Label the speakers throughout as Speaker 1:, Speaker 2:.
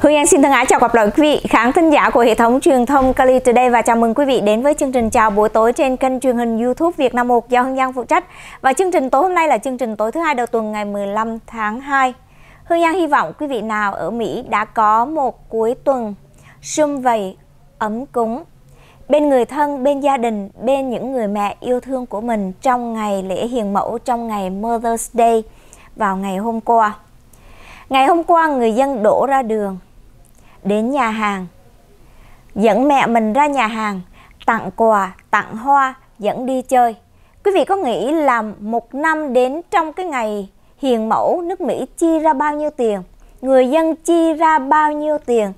Speaker 1: Hương Anh xin thân ái chào gặp lại quý vị khán thính giả của hệ thống truyền thông Kali Today và chào mừng quý vị đến với chương trình chào buổi tối trên kênh truyền hình YouTube Việt Nam 1 do Hương Giang phụ trách. Và chương trình tối hôm nay là chương trình tối thứ hai đầu tuần ngày 15 tháng 2. Hương Giang hy vọng quý vị nào ở Mỹ đã có một cuối tuần sum vầy ấm cúng bên người thân, bên gia đình, bên những người mẹ yêu thương của mình trong ngày lễ hiền mẫu, trong ngày Mother's Day vào ngày hôm qua. Ngày hôm qua người dân đổ ra đường, đến nhà hàng, dẫn mẹ mình ra nhà hàng, tặng quà, tặng hoa, dẫn đi chơi. Quý vị có nghĩ là một năm đến trong cái ngày hiền mẫu nước Mỹ chi ra bao nhiêu tiền? Người dân chi ra bao nhiêu tiền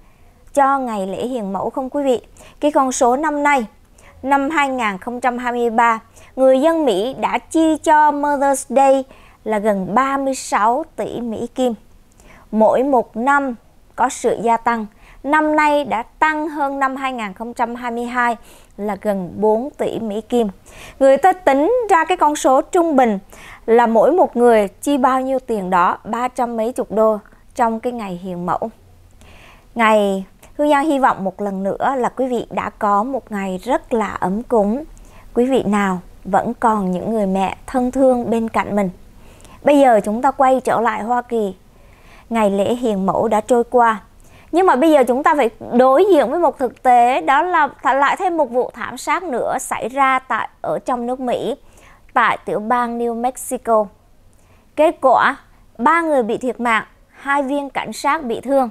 Speaker 1: cho ngày lễ hiền mẫu không quý vị? Cái con số năm nay, năm 2023, người dân Mỹ đã chi cho Mother's Day là gần 36 tỷ Mỹ Kim mỗi một năm có sự gia tăng. Năm nay đã tăng hơn năm 2022 là gần 4 tỷ Mỹ Kim. Người ta tính ra cái con số trung bình là mỗi một người chi bao nhiêu tiền đó, ba trăm mấy chục đô trong cái ngày hiền mẫu. Ngày Hương Giang hy vọng một lần nữa là quý vị đã có một ngày rất là ấm cúng. Quý vị nào vẫn còn những người mẹ thân thương bên cạnh mình. Bây giờ chúng ta quay trở lại Hoa Kỳ ngày lễ hiền mẫu đã trôi qua. Nhưng mà bây giờ chúng ta phải đối diện với một thực tế đó là lại thêm một vụ thảm sát nữa xảy ra tại ở trong nước Mỹ tại tiểu bang New Mexico. Kết quả, ba người bị thiệt mạng, hai viên cảnh sát bị thương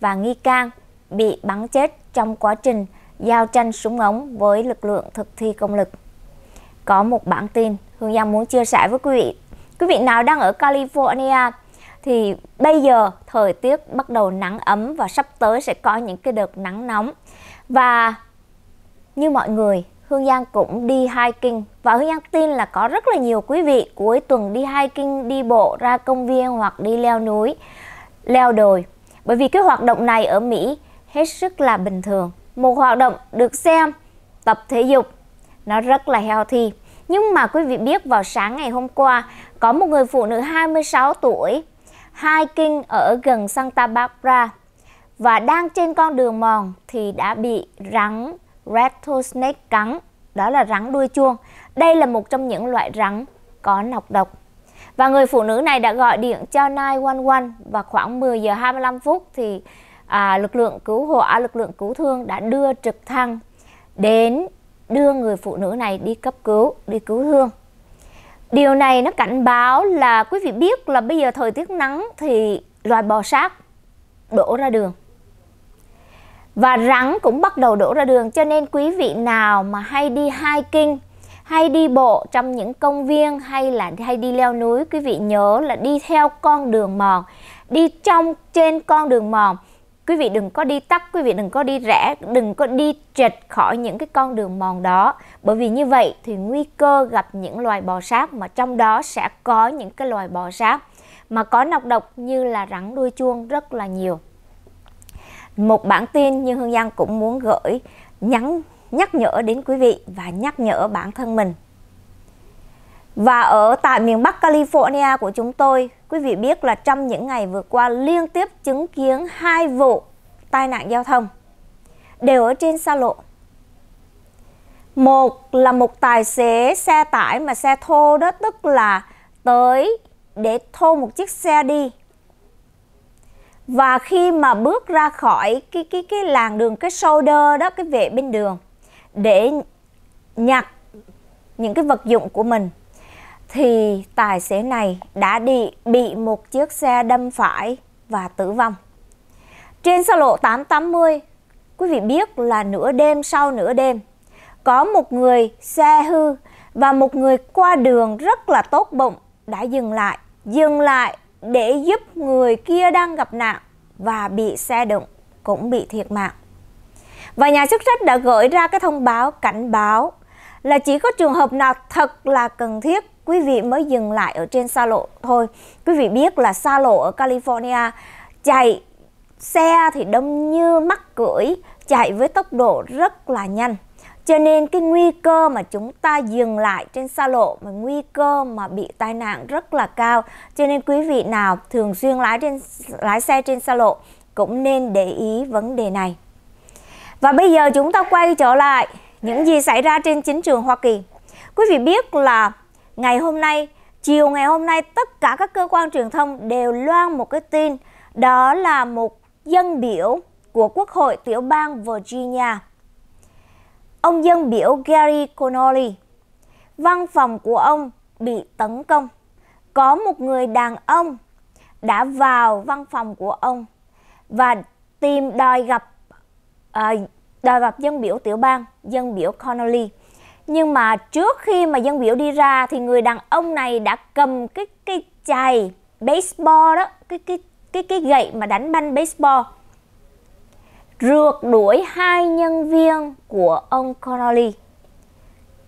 Speaker 1: và nghi can bị bắn chết trong quá trình giao tranh súng ống với lực lượng thực thi công lực. Có một bản tin Hương Giang muốn chia sẻ với quý vị. Quý vị nào đang ở California thì bây giờ thời tiết bắt đầu nắng ấm và sắp tới sẽ có những cái đợt nắng nóng. Và như mọi người, Hương Giang cũng đi hiking và Hương Giang tin là có rất là nhiều quý vị cuối tuần đi hiking, đi bộ ra công viên hoặc đi leo núi, leo đồi. Bởi vì cái hoạt động này ở Mỹ hết sức là bình thường. Một hoạt động được xem tập thể dục nó rất là healthy. Nhưng mà quý vị biết vào sáng ngày hôm qua có một người phụ nữ 26 tuổi hiking ở gần Santa Barbara và đang trên con đường mòn thì đã bị rắn rattlesnake cắn, đó là rắn đuôi chuông. Đây là một trong những loại rắn có nọc độc. Và người phụ nữ này đã gọi điện cho 911 và khoảng 10 giờ 25 phút thì à, lực lượng cứu hộ, à, lực lượng cứu thương đã đưa trực thăng đến đưa người phụ nữ này đi cấp cứu, đi cứu thương. Điều này nó cảnh báo là quý vị biết là bây giờ thời tiết nắng thì loài bò sát đổ ra đường. Và rắn cũng bắt đầu đổ ra đường cho nên quý vị nào mà hay đi hiking, hay đi bộ trong những công viên hay là hay đi leo núi quý vị nhớ là đi theo con đường mòn, đi trong trên con đường mòn quý vị đừng có đi tắt quý vị đừng có đi rẽ đừng có đi trệt khỏi những cái con đường mòn đó bởi vì như vậy thì nguy cơ gặp những loài bò sát mà trong đó sẽ có những cái loài bò sát mà có nọc độc như là rắn đuôi chuông rất là nhiều một bản tin như hương giang cũng muốn gửi nhắn nhắc nhở đến quý vị và nhắc nhở bản thân mình và ở tại miền bắc california của chúng tôi Quý vị biết là trong những ngày vừa qua liên tiếp chứng kiến hai vụ tai nạn giao thông đều ở trên xa lộ. Một là một tài xế xe tải mà xe thô đó tức là tới để thô một chiếc xe đi. Và khi mà bước ra khỏi cái cái cái làng đường cái shoulder đó cái vệ bên đường để nhặt những cái vật dụng của mình thì tài xế này đã bị, bị một chiếc xe đâm phải và tử vong. Trên xa lộ 880, quý vị biết là nửa đêm sau nửa đêm, có một người xe hư và một người qua đường rất là tốt bụng đã dừng lại, dừng lại để giúp người kia đang gặp nạn và bị xe đụng cũng bị thiệt mạng. Và nhà chức trách đã gửi ra cái thông báo cảnh báo là chỉ có trường hợp nào thật là cần thiết quý vị mới dừng lại ở trên xa lộ thôi. Quý vị biết là xa lộ ở California chạy xe thì đông như mắc cưỡi, chạy với tốc độ rất là nhanh. Cho nên cái nguy cơ mà chúng ta dừng lại trên xa lộ mà nguy cơ mà bị tai nạn rất là cao. Cho nên quý vị nào thường xuyên lái trên lái xe trên xa lộ cũng nên để ý vấn đề này. Và bây giờ chúng ta quay trở lại những gì xảy ra trên chính trường Hoa Kỳ. Quý vị biết là ngày hôm nay, chiều ngày hôm nay tất cả các cơ quan truyền thông đều loan một cái tin đó là một dân biểu của Quốc hội tiểu bang Virginia. Ông dân biểu Gary Connolly, văn phòng của ông bị tấn công. Có một người đàn ông đã vào văn phòng của ông và tìm đòi gặp à, đòi gặp dân biểu tiểu bang, dân biểu Connolly nhưng mà trước khi mà dân biểu đi ra thì người đàn ông này đã cầm cái cái chày baseball đó cái cái cái cái gậy mà đánh banh baseball rượt đuổi hai nhân viên của ông Connolly.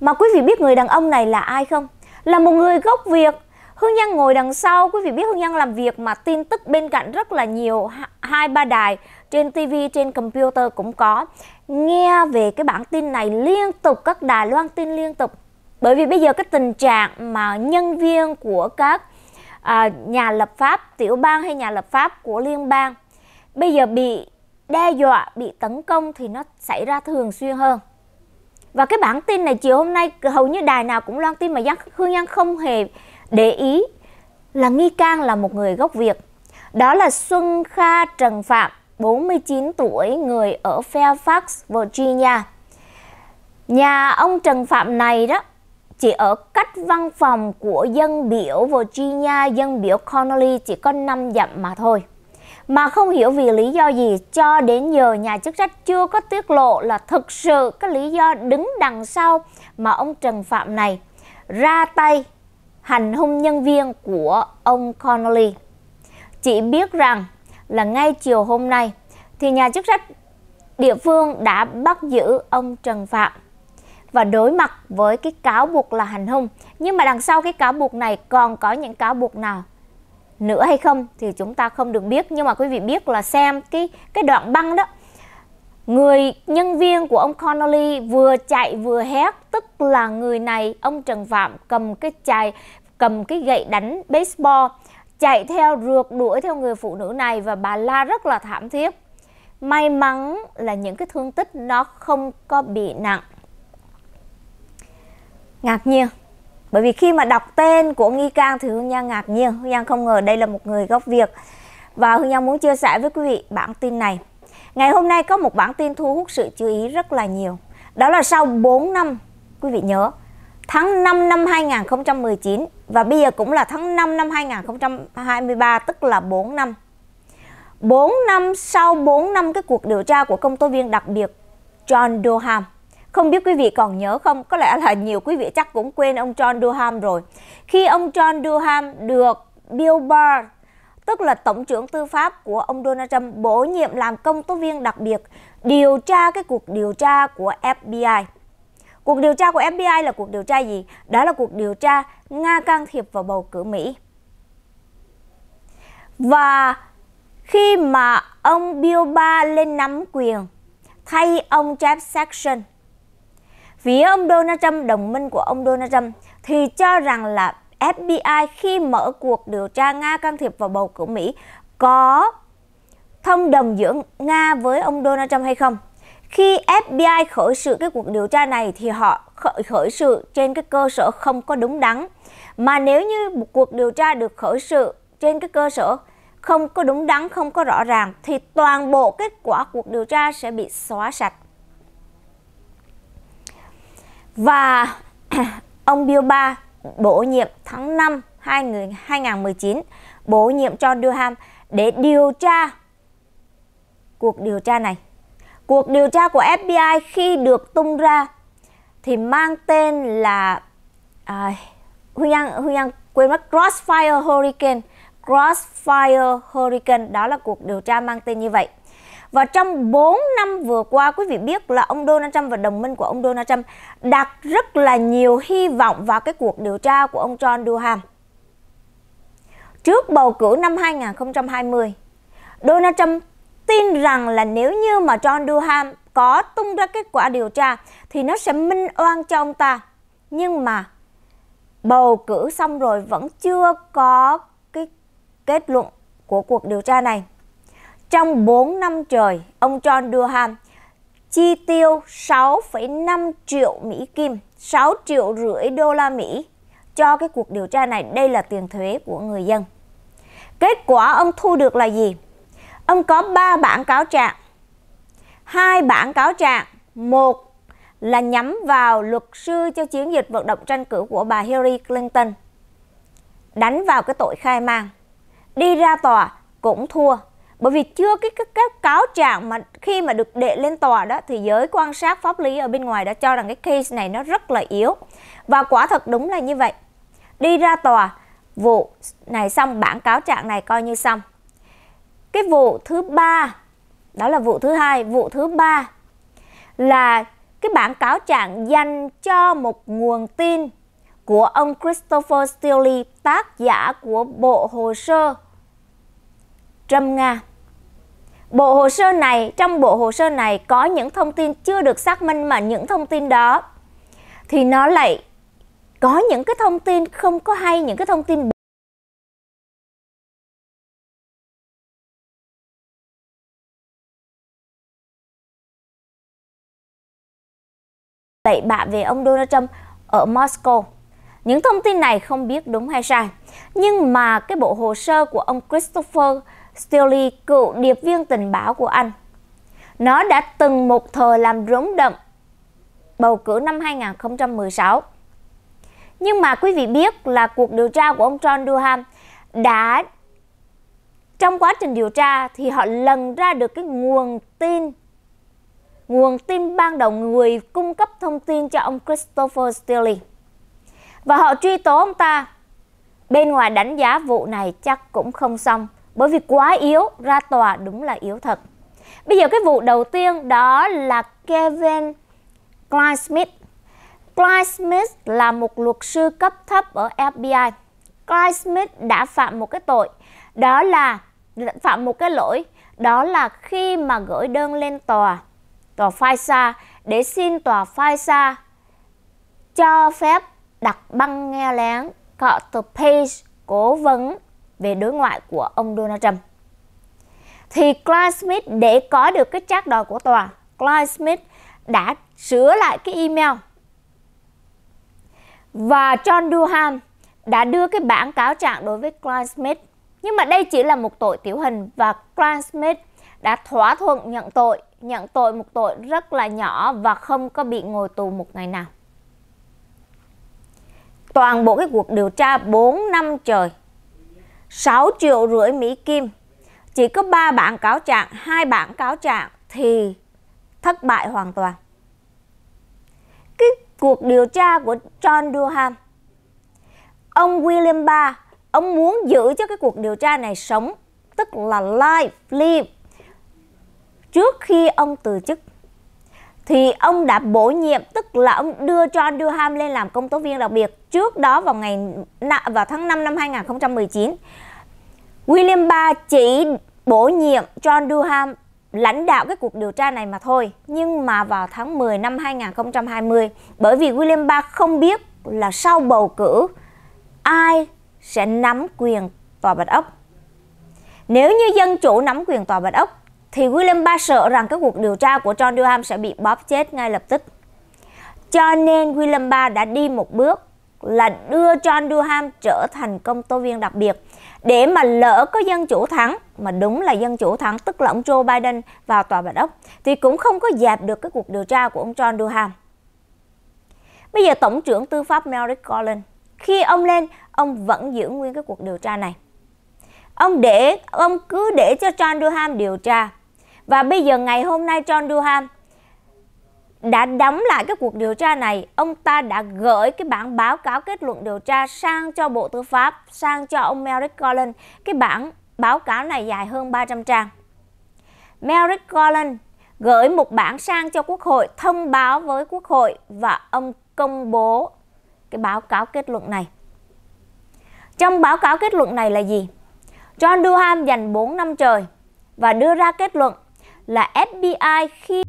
Speaker 1: Mà quý vị biết người đàn ông này là ai không? Là một người gốc Việt. Hương Nhân ngồi đằng sau, quý vị biết Hương Nhân làm việc mà tin tức bên cạnh rất là nhiều, hai ba đài trên TV, trên computer cũng có nghe về cái bản tin này liên tục các đài loan tin liên tục bởi vì bây giờ cái tình trạng mà nhân viên của các à, nhà lập pháp tiểu bang hay nhà lập pháp của liên bang bây giờ bị đe dọa bị tấn công thì nó xảy ra thường xuyên hơn và cái bản tin này chiều hôm nay hầu như đài nào cũng loan tin mà Giang Hương Giang không hề để ý là nghi can là một người gốc Việt. Đó là Xuân Kha Trần Phạm 49 tuổi, người ở Fairfax, Virginia. Nhà ông Trần Phạm này đó chỉ ở cách văn phòng của dân biểu Virginia, dân biểu Connolly chỉ có 5 dặm mà thôi. Mà không hiểu vì lý do gì cho đến giờ nhà chức trách chưa có tiết lộ là thực sự cái lý do đứng đằng sau mà ông Trần Phạm này ra tay hành hung nhân viên của ông Connolly. Chỉ biết rằng là ngay chiều hôm nay thì nhà chức trách địa phương đã bắt giữ ông Trần Phạm và đối mặt với cái cáo buộc là hành hung. Nhưng mà đằng sau cái cáo buộc này còn có những cáo buộc nào nữa hay không thì chúng ta không được biết. Nhưng mà quý vị biết là xem cái cái đoạn băng đó. Người nhân viên của ông Connolly vừa chạy vừa hét, tức là người này, ông Trần Phạm cầm cái chai, cầm cái gậy đánh baseball chạy theo rượt đuổi theo người phụ nữ này và bà la rất là thảm thiết. May mắn là những cái thương tích nó không có bị nặng. Ngạc nhiên. Bởi vì khi mà đọc tên của nghi can thì Hương Giang ngạc nhiên. Hương Giang không ngờ đây là một người gốc Việt. Và Hương Giang muốn chia sẻ với quý vị bản tin này. Ngày hôm nay có một bản tin thu hút sự chú ý rất là nhiều. Đó là sau 4 năm, quý vị nhớ, tháng 5 năm 2019 và bây giờ cũng là tháng 5 năm 2023 tức là 4 năm. 4 năm sau 4 năm cái cuộc điều tra của công tố viên đặc biệt John Durham. Không biết quý vị còn nhớ không? Có lẽ là nhiều quý vị chắc cũng quên ông John Durham rồi. Khi ông John Durham được Bill Barr, tức là tổng trưởng tư pháp của ông Donald Trump bổ nhiệm làm công tố viên đặc biệt điều tra cái cuộc điều tra của FBI Cuộc điều tra của FBI là cuộc điều tra gì? Đó là cuộc điều tra Nga can thiệp vào bầu cử Mỹ. Và khi mà ông Bill Barr lên nắm quyền thay ông Jeff Sessions, phía ông Donald Trump, đồng minh của ông Donald Trump, thì cho rằng là FBI khi mở cuộc điều tra Nga can thiệp vào bầu cử Mỹ có thông đồng giữa Nga với ông Donald Trump hay không? Khi FBI khởi sự cái cuộc điều tra này thì họ khởi khởi sự trên cái cơ sở không có đúng đắn. Mà nếu như một cuộc điều tra được khởi sự trên cái cơ sở không có đúng đắn, không có rõ ràng thì toàn bộ kết quả cuộc điều tra sẽ bị xóa sạch. Và ông Bill Barr bổ nhiệm tháng 5 2019 bổ nhiệm cho Durham để điều tra cuộc điều tra này. Cuộc điều tra của FBI khi được tung ra thì mang tên là à, Huy An, Huy An quên mất Crossfire Hurricane. Crossfire Hurricane đó là cuộc điều tra mang tên như vậy. Và trong 4 năm vừa qua quý vị biết là ông Donald Trump và đồng minh của ông Donald Trump đặt rất là nhiều hy vọng vào cái cuộc điều tra của ông John Durham. Trước bầu cử năm 2020, Donald Trump tin rằng là nếu như mà John Durham có tung ra kết quả điều tra thì nó sẽ minh oan cho ông ta. Nhưng mà bầu cử xong rồi vẫn chưa có cái kết luận của cuộc điều tra này. Trong 4 năm trời, ông John Durham chi tiêu 6,5 triệu Mỹ Kim, 6 triệu rưỡi đô la Mỹ cho cái cuộc điều tra này. Đây là tiền thuế của người dân. Kết quả ông thu được là gì? Ông có 3 bản cáo trạng. Hai bản cáo trạng, một là nhắm vào luật sư cho chiến dịch vận động tranh cử của bà Hillary Clinton. Đánh vào cái tội khai mang. Đi ra tòa cũng thua. Bởi vì chưa cái, cái, cái cáo trạng mà khi mà được đệ lên tòa đó thì giới quan sát pháp lý ở bên ngoài đã cho rằng cái case này nó rất là yếu. Và quả thật đúng là như vậy. Đi ra tòa, vụ này xong bản cáo trạng này coi như xong cái vụ thứ ba đó là vụ thứ hai vụ thứ ba là cái bản cáo trạng dành cho một nguồn tin của ông Christopher Steele, tác giả của bộ hồ sơ Trâm Nga. Bộ hồ sơ này, trong bộ hồ sơ này có những thông tin chưa được xác minh mà những thông tin đó thì nó lại có những cái thông tin không có hay, những cái thông tin tẩy bạ về ông Donald Trump ở Moscow. Những thông tin này không biết đúng hay sai, nhưng mà cái bộ hồ sơ của ông Christopher Steele, cựu điệp viên tình báo của Anh, nó đã từng một thời làm rúng động bầu cử năm 2016. Nhưng mà quý vị biết là cuộc điều tra của ông John Durham đã trong quá trình điều tra thì họ lần ra được cái nguồn tin nguồn tin ban đầu người cung cấp thông tin cho ông Christopher Steele. Và họ truy tố ông ta. Bên ngoài đánh giá vụ này chắc cũng không xong, bởi vì quá yếu, ra tòa đúng là yếu thật. Bây giờ cái vụ đầu tiên đó là Kevin Klein Smith. Klein Smith là một luật sư cấp thấp ở FBI. Klein Smith đã phạm một cái tội, đó là phạm một cái lỗi, đó là khi mà gửi đơn lên tòa tòa FISA để xin tòa FISA cho phép đặt băng nghe lén Carter Page cố vấn về đối ngoại của ông Donald Trump. Thì Clyde Smith để có được cái trác đòi của tòa, Clyde Smith đã sửa lại cái email. Và John Durham đã đưa cái bản cáo trạng đối với Clyde Smith. Nhưng mà đây chỉ là một tội tiểu hình và Clyde Smith đã thỏa thuận nhận tội nhận tội một tội rất là nhỏ và không có bị ngồi tù một ngày nào. Toàn bộ cái cuộc điều tra 4 năm trời, 6 triệu rưỡi Mỹ Kim, chỉ có 3 bản cáo trạng, hai bản cáo trạng thì thất bại hoàn toàn. Cái cuộc điều tra của John Durham, ông William Barr, ông muốn giữ cho cái cuộc điều tra này sống, tức là live, live trước khi ông từ chức thì ông đã bổ nhiệm tức là ông đưa John Durham lên làm công tố viên đặc biệt trước đó vào ngày vào tháng 5 năm 2019. William Barr chỉ bổ nhiệm John Durham lãnh đạo cái cuộc điều tra này mà thôi. Nhưng mà vào tháng 10 năm 2020, bởi vì William Barr không biết là sau bầu cử ai sẽ nắm quyền tòa bạch ốc. Nếu như dân chủ nắm quyền tòa bạch ốc thì William Barr sợ rằng các cuộc điều tra của John Durham sẽ bị bóp chết ngay lập tức. Cho nên William Barr đã đi một bước là đưa John Durham trở thành công tố viên đặc biệt để mà lỡ có dân chủ thắng mà đúng là dân chủ thắng tức là ông Joe Biden vào tòa Bạch Ốc thì cũng không có dẹp được cái cuộc điều tra của ông John Durham. Bây giờ Tổng trưởng Tư pháp Merrick Garland khi ông lên ông vẫn giữ nguyên cái cuộc điều tra này. Ông để ông cứ để cho John Durham điều tra và bây giờ ngày hôm nay John Durham đã đóng lại cái cuộc điều tra này, ông ta đã gửi cái bản báo cáo kết luận điều tra sang cho Bộ Tư pháp, sang cho ông Merrick Garland. Cái bản báo cáo này dài hơn 300 trang. Merrick Garland gửi một bản sang cho Quốc hội, thông báo với Quốc hội và ông công bố cái báo cáo kết luận này. Trong báo cáo kết luận này là gì? John Durham dành 4 năm trời và đưa ra kết luận là FBI khi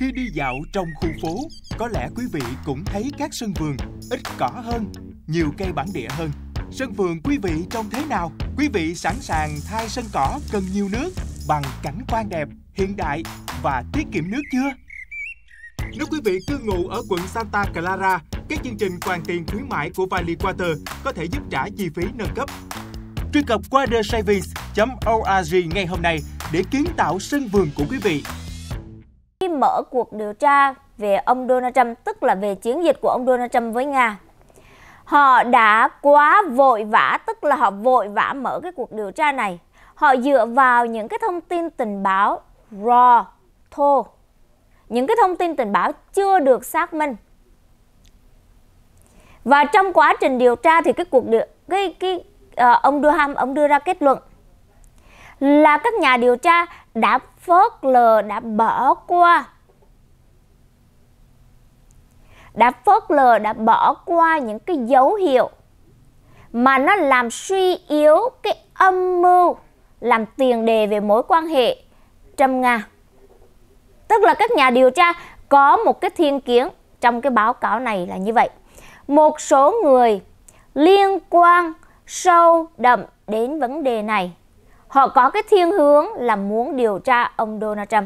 Speaker 1: khi đi dạo trong khu phố, có lẽ quý vị cũng thấy các sân vườn ít cỏ hơn, nhiều cây bản địa hơn. Sân vườn quý vị trông thế nào? Quý vị sẵn sàng thay sân cỏ cần nhiều nước bằng cảnh quan đẹp, hiện đại và tiết kiệm nước chưa? Nếu quý vị cư ngụ ở quận Santa Clara, các chương trình hoàn tiền khuyến mãi của Valley Water có thể giúp trả chi phí nâng cấp. Truy cập qua thesavings.org ngay hôm nay để kiến tạo sân vườn của quý vị. Khi mở cuộc điều tra về ông Donald Trump, tức là về chiến dịch của ông Donald Trump với Nga, họ đã quá vội vã, tức là họ vội vã mở cái cuộc điều tra này. Họ dựa vào những cái thông tin tình báo raw, thô, những cái thông tin tình báo chưa được xác minh. Và trong quá trình điều tra thì cái cuộc điều, cái cái uh, ông Durham ông đưa ra kết luận là các nhà điều tra đã phớt lờ, đã bỏ qua đã phớt lờ, đã bỏ qua những cái dấu hiệu mà nó làm suy yếu cái âm mưu làm tiền đề về mối quan hệ Trump Nga. Tức là các nhà điều tra có một cái thiên kiến trong cái báo cáo này là như vậy. Một số người liên quan sâu đậm đến vấn đề này họ có cái thiên hướng là muốn điều tra ông Donald Trump.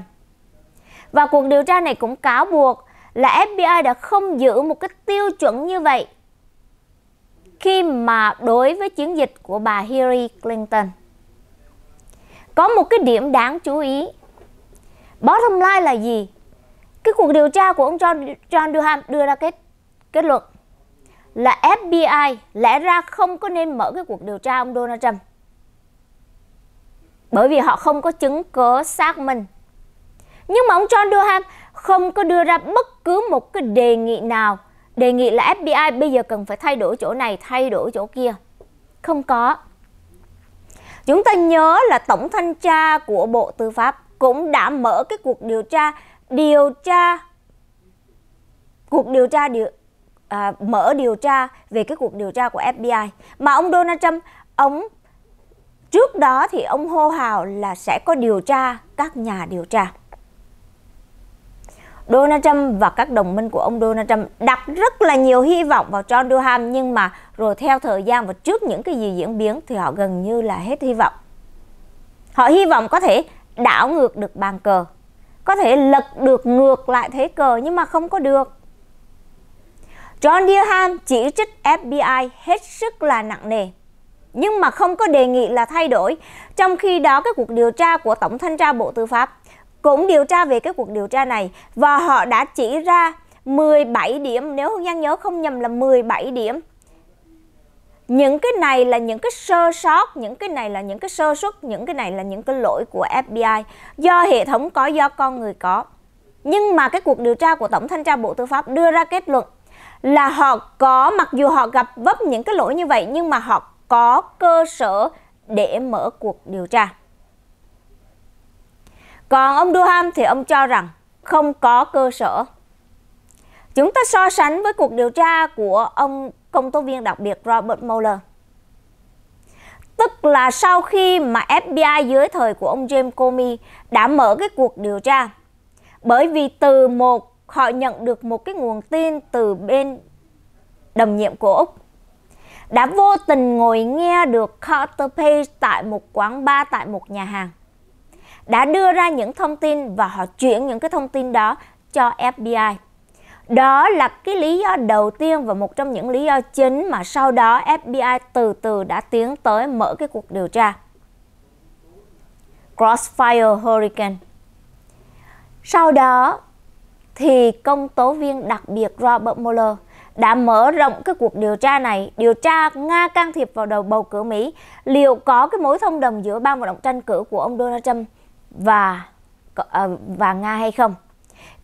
Speaker 1: Và cuộc điều tra này cũng cáo buộc là FBI đã không giữ một cái tiêu chuẩn như vậy khi mà đối với chiến dịch của bà Hillary Clinton. Có một cái điểm đáng chú ý. Bottom line là gì? Cái cuộc điều tra của ông John, John Durham đưa ra kết, kết luận là FBI lẽ ra không có nên mở cái cuộc điều tra ông Donald Trump bởi vì họ không có chứng cứ xác minh. Nhưng mà ông John Durham không có đưa ra bất cứ một cái đề nghị nào, đề nghị là FBI bây giờ cần phải thay đổi chỗ này, thay đổi chỗ kia. Không có. Chúng ta nhớ là tổng thanh tra của Bộ Tư pháp cũng đã mở cái cuộc điều tra điều tra cuộc điều tra điều à, mở điều tra về cái cuộc điều tra của FBI mà ông Donald Trump ông Trước đó thì ông hô hào là sẽ có điều tra các nhà điều tra. Donald Trump và các đồng minh của ông Donald Trump đặt rất là nhiều hy vọng vào John Durham nhưng mà rồi theo thời gian và trước những cái gì diễn biến thì họ gần như là hết hy vọng. Họ hy vọng có thể đảo ngược được bàn cờ, có thể lật được ngược lại thế cờ nhưng mà không có được. John Durham chỉ trích FBI hết sức là nặng nề nhưng mà không có đề nghị là thay đổi. Trong khi đó cái cuộc điều tra của Tổng thanh tra Bộ Tư pháp cũng điều tra về cái cuộc điều tra này và họ đã chỉ ra 17 điểm, nếu Hương Giang nhớ không nhầm là 17 điểm. Những cái này là những cái sơ sót, những cái này là những cái sơ suất, những cái này là những cái lỗi của FBI do hệ thống có do con người có. Nhưng mà cái cuộc điều tra của Tổng thanh tra Bộ Tư pháp đưa ra kết luận là họ có mặc dù họ gặp vấp những cái lỗi như vậy nhưng mà họ có cơ sở để mở cuộc điều tra. Còn ông Durham thì ông cho rằng không có cơ sở. Chúng ta so sánh với cuộc điều tra của ông công tố viên đặc biệt Robert Mueller. Tức là sau khi mà FBI dưới thời của ông James Comey đã mở cái cuộc điều tra, bởi vì từ một họ nhận được một cái nguồn tin từ bên đồng nhiệm của Úc đã vô tình ngồi nghe được Carter Page tại một quán bar tại một nhà hàng. Đã đưa ra những thông tin và họ chuyển những cái thông tin đó cho FBI. Đó là cái lý do đầu tiên và một trong những lý do chính mà sau đó FBI từ từ đã tiến tới mở cái cuộc điều tra. Crossfire Hurricane. Sau đó thì công tố viên đặc biệt Robert Mueller đã mở rộng cái cuộc điều tra này, điều tra Nga can thiệp vào đầu bầu cử Mỹ. Liệu có cái mối thông đồng giữa ban vận động tranh cử của ông Donald Trump và ờ, và Nga hay không?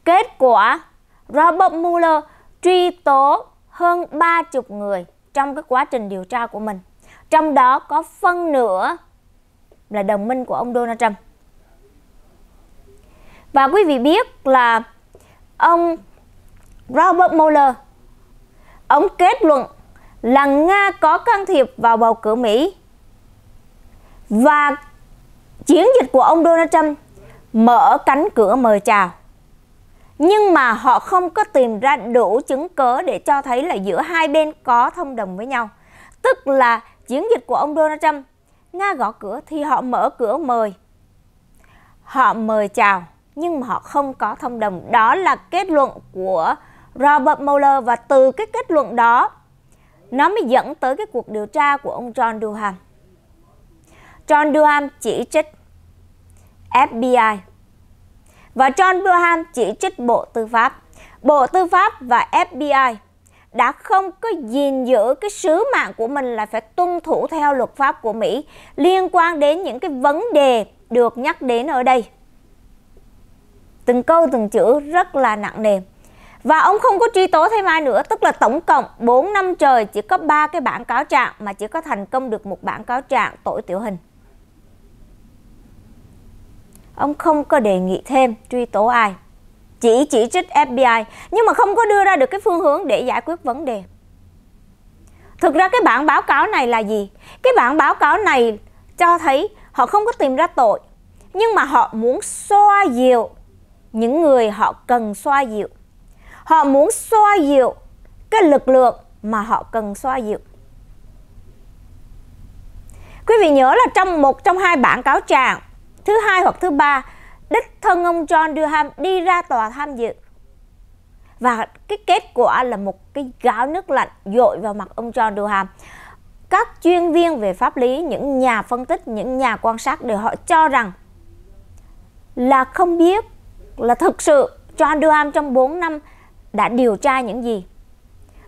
Speaker 1: Kết quả Robert Mueller truy tố hơn 30 người trong cái quá trình điều tra của mình. Trong đó có phân nửa là đồng minh của ông Donald Trump. Và quý vị biết là ông Robert Mueller Ông kết luận là Nga có can thiệp vào bầu cử Mỹ. Và chiến dịch của ông Donald Trump mở cánh cửa mời chào. Nhưng mà họ không có tìm ra đủ chứng cớ để cho thấy là giữa hai bên có thông đồng với nhau. Tức là chiến dịch của ông Donald Trump, Nga gõ cửa thì họ mở cửa mời. Họ mời chào nhưng mà họ không có thông đồng. Đó là kết luận của Robert Mueller và từ cái kết luận đó nó mới dẫn tới cái cuộc điều tra của ông John Durham. John Durham chỉ trích FBI và John Durham chỉ trích Bộ Tư pháp. Bộ Tư pháp và FBI đã không có gìn giữ cái sứ mạng của mình là phải tuân thủ theo luật pháp của Mỹ liên quan đến những cái vấn đề được nhắc đến ở đây. Từng câu từng chữ rất là nặng nề. Và ông không có truy tố thêm ai nữa, tức là tổng cộng 4 năm trời chỉ có 3 cái bản cáo trạng mà chỉ có thành công được một bản cáo trạng tội tiểu hình. Ông không có đề nghị thêm truy tố ai, chỉ chỉ trích FBI nhưng mà không có đưa ra được cái phương hướng để giải quyết vấn đề. Thực ra cái bản báo cáo này là gì? Cái bản báo cáo này cho thấy họ không có tìm ra tội nhưng mà họ muốn xoa dịu những người họ cần xoa dịu họ muốn xoa dịu cái lực lượng mà họ cần xoa dịu quý vị nhớ là trong một trong hai bản cáo trạng thứ hai hoặc thứ ba đích thân ông John Durham đi ra tòa tham dự và cái kết quả là một cái gáo nước lạnh dội vào mặt ông John Durham các chuyên viên về pháp lý những nhà phân tích những nhà quan sát đều họ cho rằng là không biết là thực sự John Durham trong 4 năm đã điều tra những gì.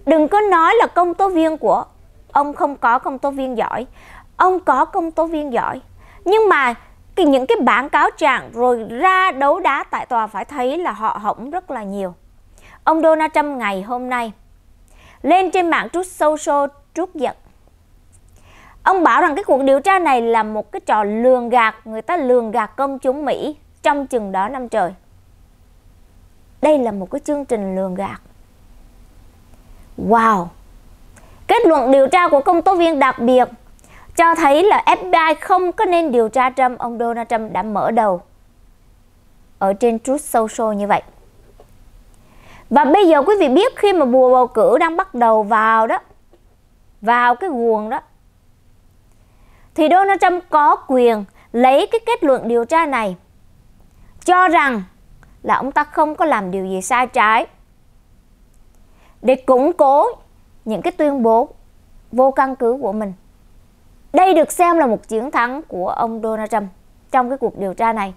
Speaker 1: Đừng có nói là công tố viên của ông không có công tố viên giỏi, ông có công tố viên giỏi. Nhưng mà cái, những cái bản cáo trạng rồi ra đấu đá tại tòa phải thấy là họ hỏng rất là nhiều. Ông Donald Trump ngày hôm nay lên trên mạng trút social trút giật. Ông bảo rằng cái cuộc điều tra này là một cái trò lường gạt, người ta lường gạt công chúng Mỹ trong chừng đó năm trời đây là một cái chương trình lường gạt. Wow! Kết luận điều tra của công tố viên đặc biệt cho thấy là FBI không có nên điều tra Trump, ông Donald Trump đã mở đầu ở trên Truth Social như vậy. Và bây giờ quý vị biết khi mà bùa bầu cử đang bắt đầu vào đó, vào cái nguồn đó, thì Donald Trump có quyền lấy cái kết luận điều tra này cho rằng là ông ta không có làm điều gì sai trái. Để củng cố những cái tuyên bố vô căn cứ của mình. Đây được xem là một chiến thắng của ông Donald Trump trong cái cuộc điều tra này.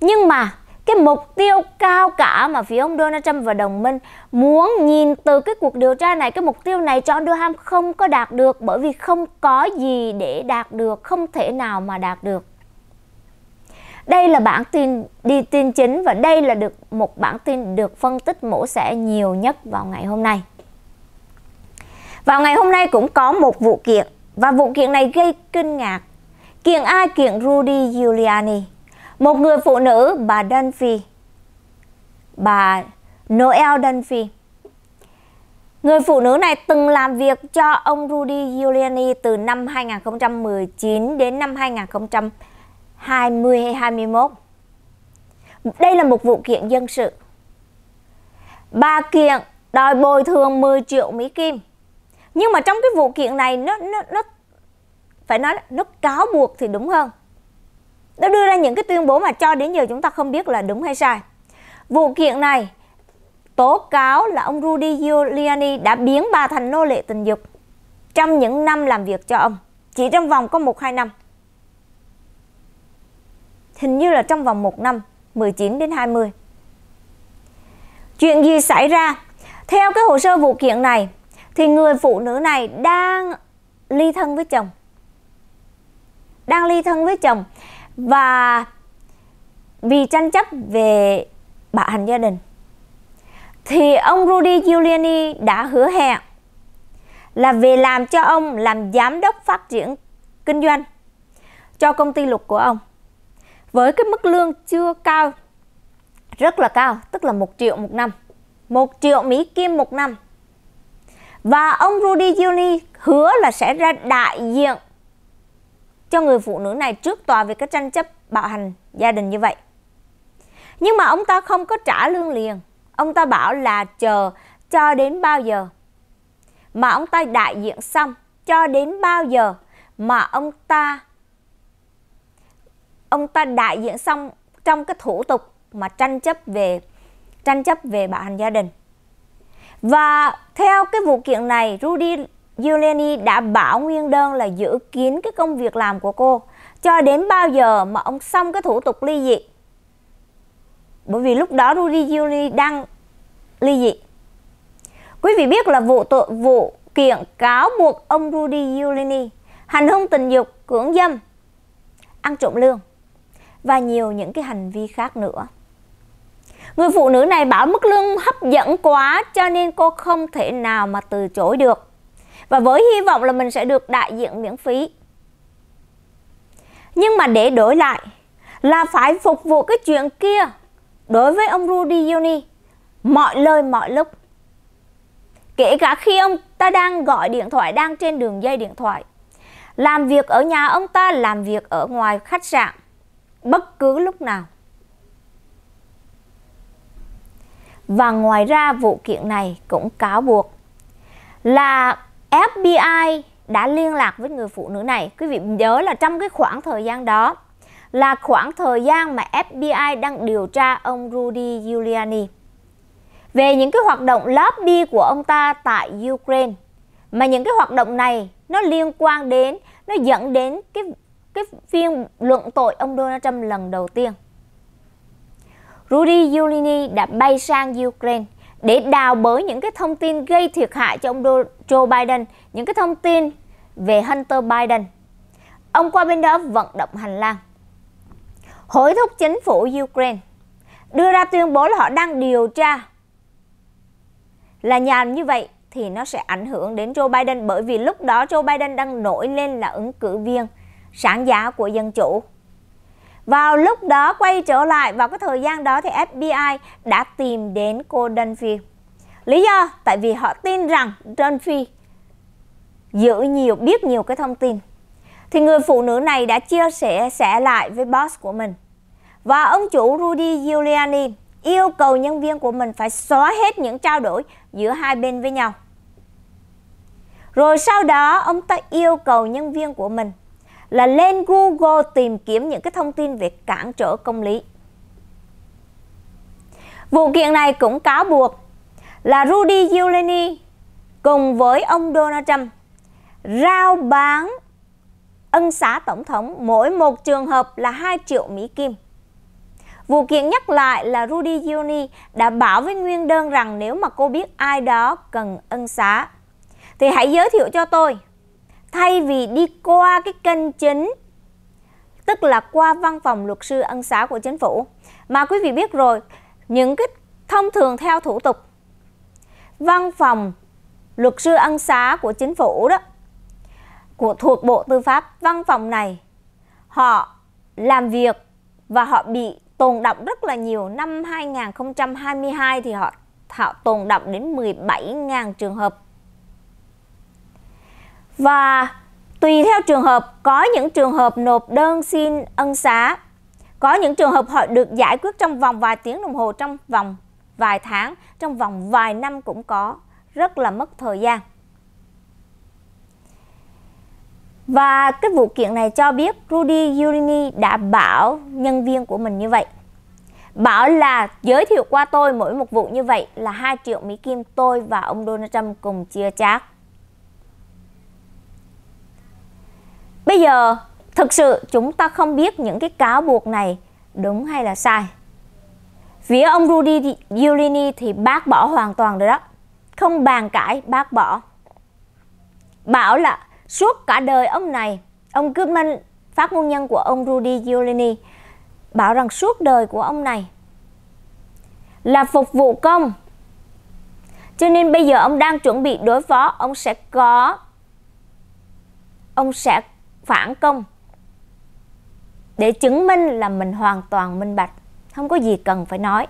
Speaker 1: Nhưng mà cái mục tiêu cao cả mà phía ông Donald Trump và đồng minh muốn nhìn từ cái cuộc điều tra này, cái mục tiêu này cho ông Durham không có đạt được bởi vì không có gì để đạt được, không thể nào mà đạt được. Đây là bản tin đi tin chính và đây là được một bản tin được phân tích mổ xẻ nhiều nhất vào ngày hôm nay. Vào ngày hôm nay cũng có một vụ kiện và vụ kiện này gây kinh ngạc. Kiện ai kiện Rudy Giuliani, một người phụ nữ bà Dunphy, bà Noel Dunphy. Người phụ nữ này từng làm việc cho ông Rudy Giuliani từ năm 2019 đến năm 2020 20 hay 21. Đây là một vụ kiện dân sự. Bà kiện đòi bồi thường 10 triệu Mỹ Kim. Nhưng mà trong cái vụ kiện này nó nó nó phải nói nó cáo buộc thì đúng hơn. Nó đưa ra những cái tuyên bố mà cho đến giờ chúng ta không biết là đúng hay sai. Vụ kiện này tố cáo là ông Rudy Giuliani đã biến bà thành nô lệ tình dục trong những năm làm việc cho ông, chỉ trong vòng có 1 2 năm hình như là trong vòng một năm, 19 đến 20. Chuyện gì xảy ra? Theo cái hồ sơ vụ kiện này, thì người phụ nữ này đang ly thân với chồng. Đang ly thân với chồng và vì tranh chấp về bạo hành gia đình. Thì ông Rudy Giuliani đã hứa hẹn là về làm cho ông làm giám đốc phát triển kinh doanh cho công ty luật của ông với cái mức lương chưa cao rất là cao tức là một triệu một năm một triệu Mỹ Kim một năm và ông Rudy Giuliani hứa là sẽ ra đại diện cho người phụ nữ này trước tòa về cái tranh chấp bạo hành gia đình như vậy nhưng mà ông ta không có trả lương liền ông ta bảo là chờ cho đến bao giờ mà ông ta đại diện xong cho đến bao giờ mà ông ta ông ta đại diện xong trong cái thủ tục mà tranh chấp về tranh chấp về bạo hành gia đình. Và theo cái vụ kiện này, Rudy Giuliani đã bảo nguyên đơn là giữ kín cái công việc làm của cô cho đến bao giờ mà ông xong cái thủ tục ly dị. Bởi vì lúc đó Rudy Giuliani đang ly dị. Quý vị biết là vụ tội vụ kiện cáo buộc ông Rudy Giuliani hành hung tình dục, cưỡng dâm, ăn trộm lương và nhiều những cái hành vi khác nữa. Người phụ nữ này bảo mức lương hấp dẫn quá cho nên cô không thể nào mà từ chối được. Và với hy vọng là mình sẽ được đại diện miễn phí. Nhưng mà để đổi lại là phải phục vụ cái chuyện kia đối với ông Rudy Giuliani mọi lời mọi lúc. Kể cả khi ông ta đang gọi điện thoại, đang trên đường dây điện thoại. Làm việc ở nhà ông ta, làm việc ở ngoài khách sạn bất cứ lúc nào. Và ngoài ra vụ kiện này cũng cáo buộc là FBI đã liên lạc với người phụ nữ này. Quý vị nhớ là trong cái khoảng thời gian đó là khoảng thời gian mà FBI đang điều tra ông Rudy Giuliani về những cái hoạt động lobby của ông ta tại Ukraine. Mà những cái hoạt động này nó liên quan đến, nó dẫn đến cái cái phiên luận tội ông Donald Trump lần đầu tiên. Rudy Giuliani đã bay sang Ukraine để đào bới những cái thông tin gây thiệt hại cho ông Joe Biden, những cái thông tin về Hunter Biden. Ông qua bên đó vận động hành lang. Hối thúc chính phủ Ukraine đưa ra tuyên bố là họ đang điều tra. Là nhà như vậy thì nó sẽ ảnh hưởng đến Joe Biden bởi vì lúc đó Joe Biden đang nổi lên là ứng cử viên sáng giá của dân chủ. Vào lúc đó quay trở lại vào cái thời gian đó thì FBI đã tìm đến cô Dunphy. Lý do tại vì họ tin rằng Dunphy giữ nhiều biết nhiều cái thông tin. Thì người phụ nữ này đã chia sẻ sẻ lại với boss của mình. Và ông chủ Rudy Giuliani yêu cầu nhân viên của mình phải xóa hết những trao đổi giữa hai bên với nhau. Rồi sau đó ông ta yêu cầu nhân viên của mình là lên Google tìm kiếm những cái thông tin về cản trở công lý. Vụ kiện này cũng cáo buộc là Rudy Giuliani cùng với ông Donald Trump rao bán ân xá tổng thống mỗi một trường hợp là 2 triệu Mỹ Kim. Vụ kiện nhắc lại là Rudy Giuliani đã bảo với Nguyên Đơn rằng nếu mà cô biết ai đó cần ân xá thì hãy giới thiệu cho tôi thay vì đi qua cái kênh chính tức là qua văn phòng luật sư ân xá của chính phủ mà quý vị biết rồi những cái thông thường theo thủ tục văn phòng luật sư ân xá của chính phủ đó của thuộc bộ tư pháp văn phòng này họ làm việc và họ bị tồn động rất là nhiều năm 2022 thì họ, họ tồn động đến 17.000 trường hợp và tùy theo trường hợp, có những trường hợp nộp đơn xin ân xá, có những trường hợp họ được giải quyết trong vòng vài tiếng đồng hồ, trong vòng vài tháng, trong vòng vài năm cũng có, rất là mất thời gian. Và cái vụ kiện này cho biết Rudy Giuliani đã bảo nhân viên của mình như vậy. Bảo là giới thiệu qua tôi mỗi một vụ như vậy là 2 triệu Mỹ Kim tôi và ông Donald Trump cùng chia chác. Bây giờ thực sự chúng ta không biết những cái cáo buộc này đúng hay là sai. Phía ông Rudy Giuliani thì bác bỏ hoàn toàn rồi đó. Không bàn cãi, bác bỏ. Bảo là suốt cả đời ông này, ông Goodman, phát ngôn nhân của ông Rudy Giuliani, bảo rằng suốt đời của ông này là phục vụ công. Cho nên bây giờ ông đang chuẩn bị đối phó, ông sẽ có ông sẽ phản công để chứng minh là mình hoàn toàn minh bạch không có gì cần phải nói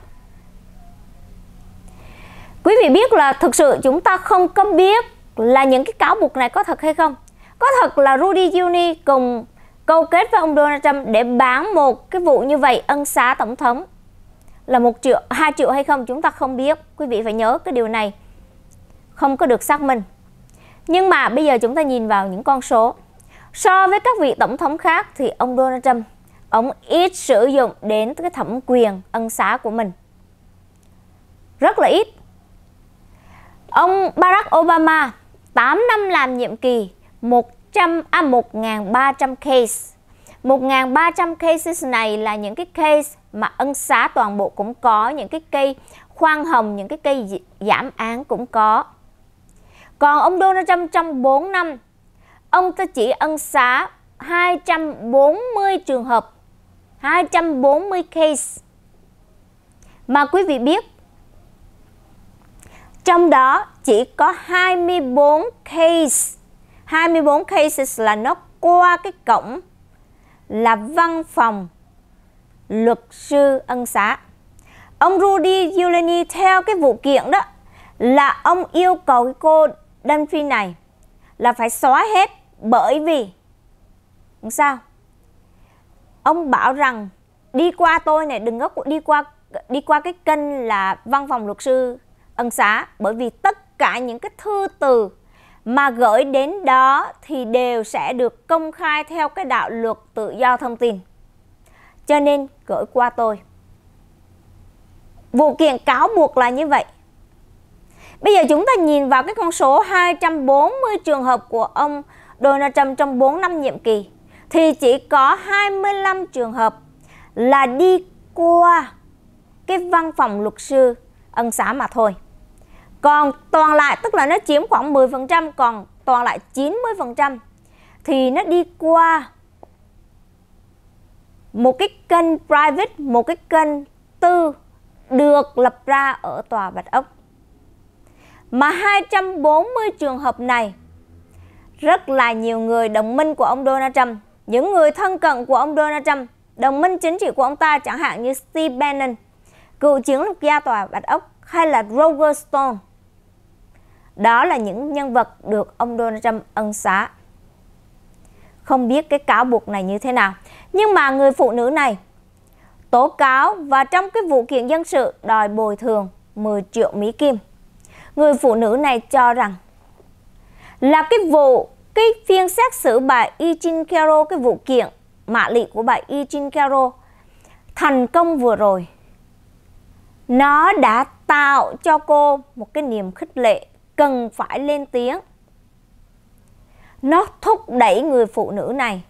Speaker 1: quý vị biết là thực sự chúng ta không có biết là những cái cáo buộc này có thật hay không có thật là Rudy Giuliani cùng câu kết với ông Donald Trump để bán một cái vụ như vậy ân xá tổng thống là một triệu, 2 triệu hay không chúng ta không biết. Quý vị phải nhớ cái điều này. Không có được xác minh. Nhưng mà bây giờ chúng ta nhìn vào những con số. So với các vị tổng thống khác thì ông Donald Trump, ông ít sử dụng đến cái thẩm quyền ân xá của mình. Rất là ít. Ông Barack Obama 8 năm làm nhiệm kỳ 100 à 1300 case. 1300 cases này là những cái case mà ân xá toàn bộ cũng có, những cái cây khoan hồng, những cái cây giảm án cũng có. Còn ông Donald Trump trong 4 năm ông ta chỉ ân xá 240 trường hợp, 240 case. Mà quý vị biết, trong đó chỉ có 24 case, 24 cases là nó qua cái cổng là văn phòng luật sư ân xá. Ông Rudy Giuliani theo cái vụ kiện đó là ông yêu cầu cô Dunphy này là phải xóa hết bởi vì sao? Ông bảo rằng đi qua tôi này đừng có đi qua đi qua cái kênh là văn phòng luật sư ân xá bởi vì tất cả những cái thư từ mà gửi đến đó thì đều sẽ được công khai theo cái đạo luật tự do thông tin. Cho nên gửi qua tôi. Vụ kiện cáo buộc là như vậy. Bây giờ chúng ta nhìn vào cái con số 240 trường hợp của ông Donald Trump trong 4 năm nhiệm kỳ thì chỉ có 25 trường hợp là đi qua cái văn phòng luật sư ân xã mà thôi. Còn toàn lại tức là nó chiếm khoảng 10%, còn toàn lại 90% thì nó đi qua một cái kênh private, một cái kênh tư được lập ra ở tòa Bạch Ốc. Mà 240 trường hợp này rất là nhiều người đồng minh của ông Donald Trump, những người thân cận của ông Donald Trump, đồng minh chính trị của ông ta chẳng hạn như Steve Bannon, cựu chiến lược gia tòa Bạch Ốc hay là Roger Stone. Đó là những nhân vật được ông Donald Trump ân xá. Không biết cái cáo buộc này như thế nào, nhưng mà người phụ nữ này tố cáo và trong cái vụ kiện dân sự đòi bồi thường 10 triệu Mỹ Kim. Người phụ nữ này cho rằng là cái vụ cái phiên xét xử bà Ichin Kero cái vụ kiện mạ lị của bà Ichin Kero thành công vừa rồi nó đã tạo cho cô một cái niềm khích lệ cần phải lên tiếng nó thúc đẩy người phụ nữ này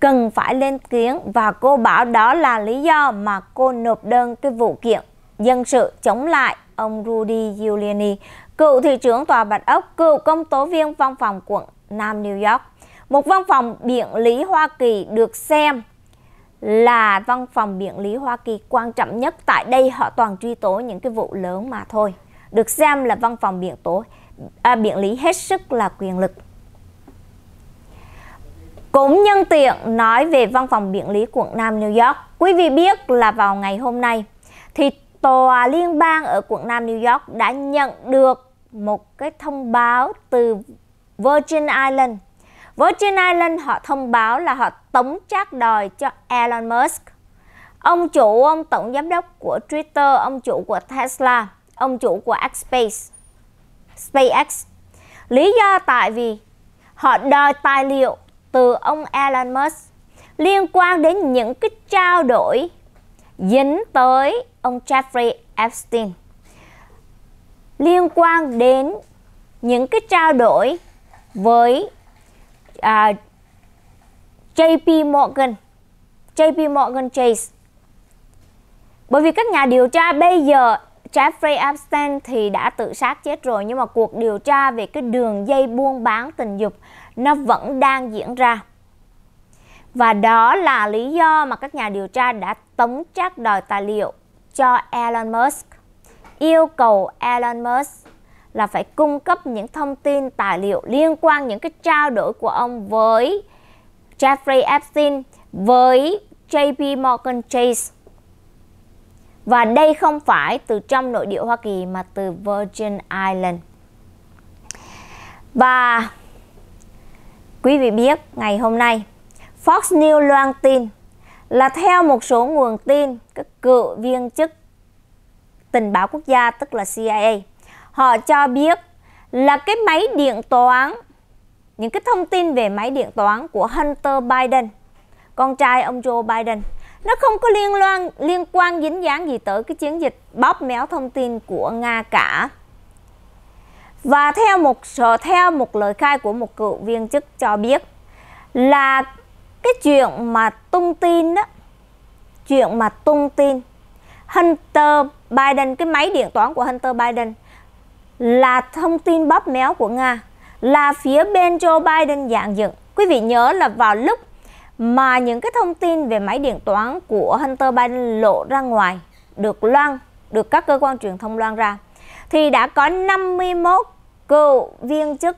Speaker 1: cần phải lên tiếng và cô bảo đó là lý do mà cô nộp đơn cái vụ kiện dân sự chống lại ông Rudy Giuliani cựu thị trưởng tòa Bạch Ốc, cựu công tố viên văn phòng quận Nam New York. Một văn phòng biện lý Hoa Kỳ được xem là văn phòng biện lý Hoa Kỳ quan trọng nhất. Tại đây họ toàn truy tố những cái vụ lớn mà thôi. Được xem là văn phòng biện tố à, biện lý hết sức là quyền lực. Cũng nhân tiện nói về văn phòng biện lý quận Nam New York, quý vị biết là vào ngày hôm nay thì tòa liên bang ở quận Nam New York đã nhận được một cái thông báo từ Virgin Island. Virgin Island họ thông báo là họ tống trác đòi cho Elon Musk. Ông chủ, ông tổng giám đốc của Twitter, ông chủ của Tesla, ông chủ của Xspace, SpaceX. Lý do tại vì họ đòi tài liệu từ ông Elon Musk liên quan đến những cái trao đổi dính tới ông Jeffrey Epstein liên quan đến những cái trao đổi với uh, à, JP Morgan, JP Morgan Chase. Bởi vì các nhà điều tra bây giờ Jeffrey Epstein thì đã tự sát chết rồi nhưng mà cuộc điều tra về cái đường dây buôn bán tình dục nó vẫn đang diễn ra. Và đó là lý do mà các nhà điều tra đã tống trác đòi tài liệu cho Elon Musk, yêu cầu Elon Musk là phải cung cấp những thông tin tài liệu liên quan những cái trao đổi của ông với Jeffrey Epstein, với JP Morgan Chase. Và đây không phải từ trong nội địa Hoa Kỳ mà từ Virgin Island. Và quý vị biết ngày hôm nay Fox News loan tin là theo một số nguồn tin, các cựu viên chức tình báo quốc gia tức là CIA, họ cho biết là cái máy điện toán, những cái thông tin về máy điện toán của Hunter Biden, con trai ông Joe Biden, nó không có liên loan liên quan dính dáng gì tới cái chiến dịch bóp méo thông tin của Nga cả. Và theo một sở theo một lời khai của một cựu viên chức cho biết là cái chuyện mà tung tin đó chuyện mà tung tin Hunter Biden cái máy điện toán của Hunter Biden là thông tin bóp méo của Nga là phía bên Joe Biden dạng dựng quý vị nhớ là vào lúc mà những cái thông tin về máy điện toán của Hunter Biden lộ ra ngoài được loan được các cơ quan truyền thông loan ra thì đã có 51 cựu viên chức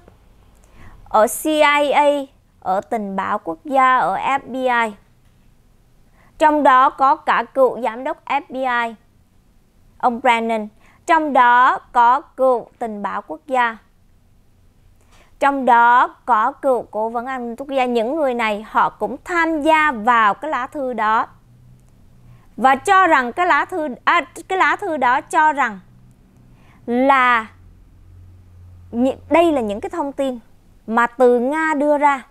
Speaker 1: ở CIA ở tình báo quốc gia ở FBI. Trong đó có cả cựu giám đốc FBI, ông Brennan, trong đó có cựu tình báo quốc gia. Trong đó có cựu cố vấn an ninh quốc gia, những người này họ cũng tham gia vào cái lá thư đó. Và cho rằng cái lá thư à, cái lá thư đó cho rằng là đây là những cái thông tin mà từ Nga đưa ra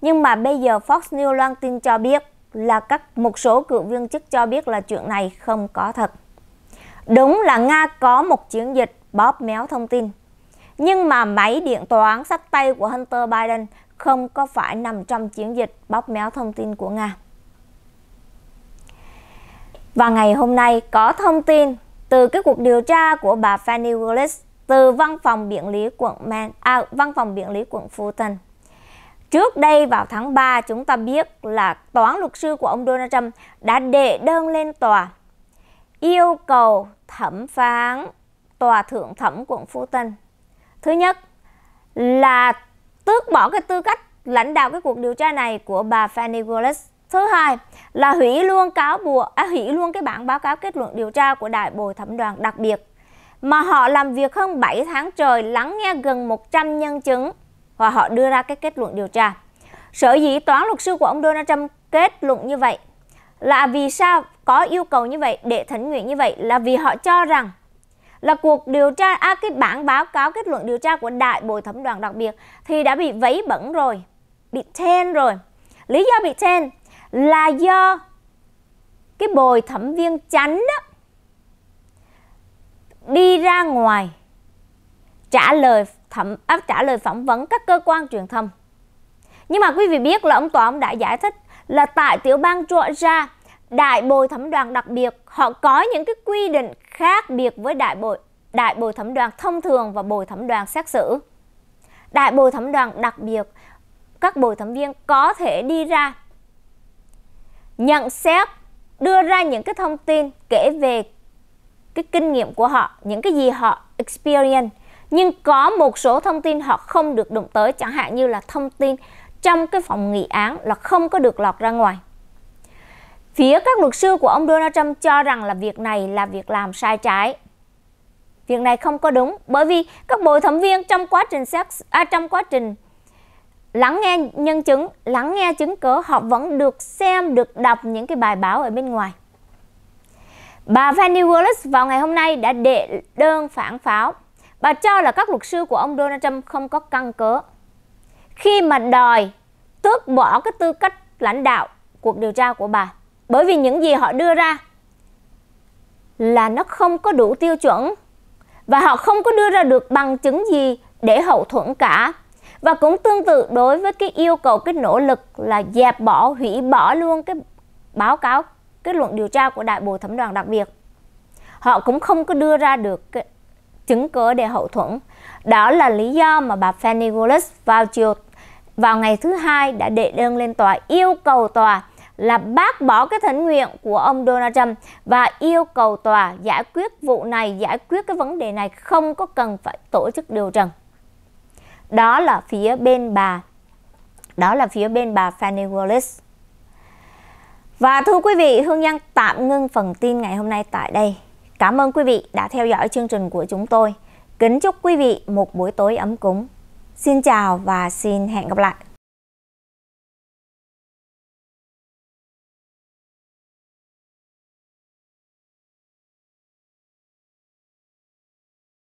Speaker 1: nhưng mà bây giờ Fox News loan tin cho biết là các một số cựu viên chức cho biết là chuyện này không có thật. Đúng là Nga có một chiến dịch bóp méo thông tin. Nhưng mà máy điện toán sách tay của Hunter Biden không có phải nằm trong chiến dịch bóp méo thông tin của Nga. Và ngày hôm nay có thông tin từ cái cuộc điều tra của bà Fanny Willis từ văn phòng biện lý quận Man, à, văn phòng biện lý quận Fulton. Trước đây vào tháng 3 chúng ta biết là toán luật sư của ông Donald Trump đã đệ đơn lên tòa yêu cầu thẩm phán tòa thượng thẩm quận Phú Tân. Thứ nhất là tước bỏ cái tư cách lãnh đạo cái cuộc điều tra này của bà fannie Willis. Thứ hai là hủy luôn cáo buộc, à, hủy luôn cái bản báo cáo kết luận điều tra của đại bồi thẩm đoàn đặc biệt mà họ làm việc hơn 7 tháng trời lắng nghe gần 100 nhân chứng và họ đưa ra cái kết luận điều tra. Sở dĩ toán luật sư của ông Donald Trump kết luận như vậy là vì sao có yêu cầu như vậy để thỉnh nguyện như vậy là vì họ cho rằng là cuộc điều tra à, cái bản báo cáo kết luận điều tra của đại bồi thẩm đoàn đặc biệt thì đã bị vấy bẩn rồi, bị ten rồi. Lý do bị ten là do cái bồi thẩm viên chánh đó đi ra ngoài trả lời thẩm áp trả lời phỏng vấn các cơ quan truyền thông. Nhưng mà quý vị biết là ông tòa ông đã giải thích là tại tiểu bang Georgia, đại bồi thẩm đoàn đặc biệt họ có những cái quy định khác biệt với đại bồi đại bồi thẩm đoàn thông thường và bồi thẩm đoàn xét xử. Đại bồi thẩm đoàn đặc biệt các bồi thẩm viên có thể đi ra nhận xét đưa ra những cái thông tin kể về cái kinh nghiệm của họ, những cái gì họ experience nhưng có một số thông tin họ không được đụng tới chẳng hạn như là thông tin trong cái phòng nghị án là không có được lọt ra ngoài phía các luật sư của ông Donald Trump cho rằng là việc này là việc làm sai trái việc này không có đúng bởi vì các bồi thẩm viên trong quá trình xét à, trong quá trình lắng nghe nhân chứng lắng nghe chứng cớ họ vẫn được xem được đọc những cái bài báo ở bên ngoài bà Fanny Willis vào ngày hôm nay đã đệ đơn phản pháo Bà cho là các luật sư của ông Donald Trump không có căn cớ. Khi mà đòi tước bỏ cái tư cách lãnh đạo cuộc điều tra của bà bởi vì những gì họ đưa ra là nó không có đủ tiêu chuẩn và họ không có đưa ra được bằng chứng gì để hậu thuẫn cả. Và cũng tương tự đối với cái yêu cầu cái nỗ lực là dẹp bỏ, hủy bỏ luôn cái báo cáo kết luận điều tra của đại bộ thẩm đoàn đặc biệt. Họ cũng không có đưa ra được cái chứng cứ để hậu thuẫn. Đó là lý do mà bà Fanny Willis vào chiều vào ngày thứ hai đã đệ đơn lên tòa yêu cầu tòa là bác bỏ cái thỉnh nguyện của ông Donald Trump và yêu cầu tòa giải quyết vụ này, giải quyết cái vấn đề này không có cần phải tổ chức điều trần. Đó là phía bên bà đó là phía bên bà Fanny Willis Và thưa quý vị, Hương nhân tạm ngưng phần tin ngày hôm nay tại đây. Cảm ơn quý vị đã theo dõi chương trình của chúng tôi. Kính chúc quý vị một buổi tối ấm cúng. Xin chào và xin hẹn gặp lại.